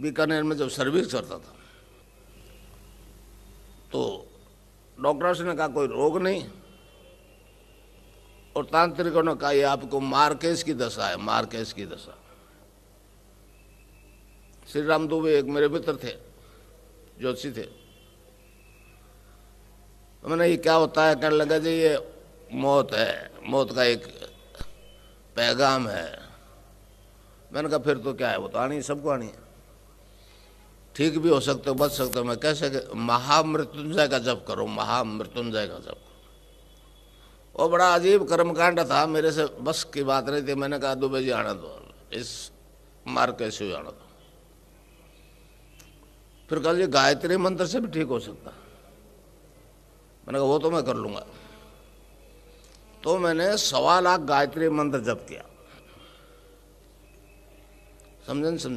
बीकानेर में जब सर्विस करता था तो डॉक्टर्स ने कहा कोई रोग नहीं और तांत्रिकों ने कहा ये आपको मार्केस की दशा है मार्केस की दशा श्री राम दुबे एक मेरे मित्र थे ज्योतिषी थे तो मैंने ये क्या होता है कहने लगा जी ये मौत है मौत का एक पैगाम है मैंने कहा फिर तो क्या है वो तो आनी सबको आनी है ठीक भी हो सकते हो बच सकते हो मैं कैसे महामृत्युंजय का जप करो महामृत्युंजय का जप वो बड़ा अजीब कर्मकांड था मेरे से बस की बात नहीं थी मैंने कहा दुबे जी आना दो इस मार्ग कैसे आना दो फिर कहा जी गायत्री मंत्र से भी ठीक हो सकता मैंने कहा वो तो मैं कर लूंगा तो मैंने सवा लाख गायत्री मंत्र जप किया समझे समझे